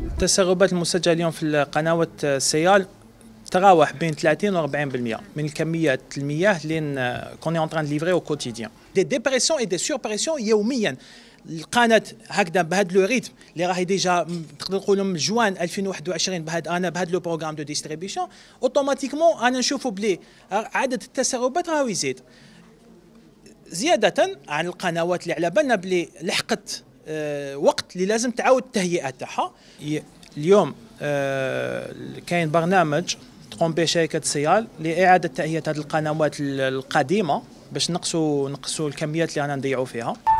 التسربات المسجله اليوم في قنوات السيال تراوح بين 30 و 40% من كميه المياه اللي كوني اون تران ليفري او كوتيديان دي ديبريسيون اي دي سوربريسيون يوميا القناه هكذا بهذا لو ريتم اللي راهي ديجا تقدر نقولوا من جوان 2021 بهذا انا بهذا لو بروغرام دو ديستريبيسيون اوتوماتيكمون انا نشوفوا بلي عدد التسربات راهو يزيد زياده عن القنوات اللي على بالنا بلي لحقت آه، وقت اللي لازم تعاود التهيئه تاعها اليوم آه، كاين برنامج تقوم به شركه سيال لاعاده تهيئه هذه القنوات القديمه باش نقصوا نقصوا الكميات اللي رانا نضيعوا فيها